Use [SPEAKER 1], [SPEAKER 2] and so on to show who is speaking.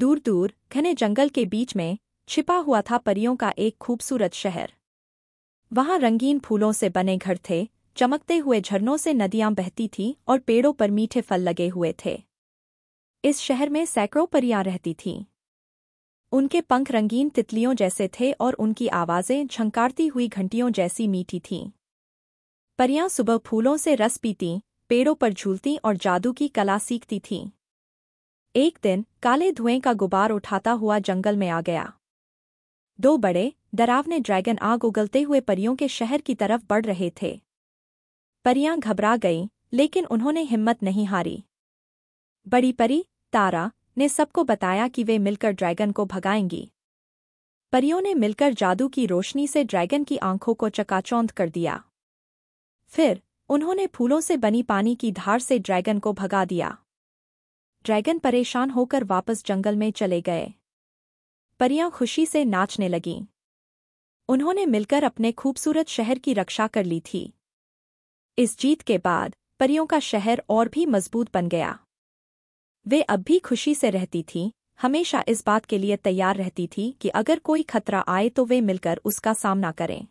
[SPEAKER 1] दूर दूर घने जंगल के बीच में छिपा हुआ था परियों का एक खूबसूरत शहर वहाँ रंगीन फूलों से बने घर थे चमकते हुए झरनों से नदियां बहती थीं और पेड़ों पर मीठे फल लगे हुए थे इस शहर में सैकड़ों परियाँ रहती थीं उनके पंख रंगीन तितलियों जैसे थे और उनकी आवाज़ें झंकारती हुई घंटियों जैसी मीठी थीं परियाँ सुबह फूलों से रस पीती पेड़ों पर झूलती और जादू की कला सीखती थीं एक दिन काले धुएं का गुबार उठाता हुआ जंगल में आ गया दो बड़े डरावने ड्रैगन आग उगलते हुए परियों के शहर की तरफ बढ़ रहे थे परियां घबरा गईं लेकिन उन्होंने हिम्मत नहीं हारी बड़ी परी तारा ने सबको बताया कि वे मिलकर ड्रैगन को भगाएंगी परियों ने मिलकर जादू की रोशनी से ड्रैगन की आंखों को चकाचौंध कर दिया फिर उन्होंने फूलों से बनी पानी की धार से ड्रैगन को भगा दिया ड्रैगन परेशान होकर वापस जंगल में चले गए परियां खुशी से नाचने लगीं उन्होंने मिलकर अपने खूबसूरत शहर की रक्षा कर ली थी इस जीत के बाद परियों का शहर और भी मजबूत बन गया वे अब भी खुशी से रहती थीं हमेशा इस बात के लिए तैयार रहती थी कि अगर कोई खतरा आए तो वे मिलकर उसका सामना करें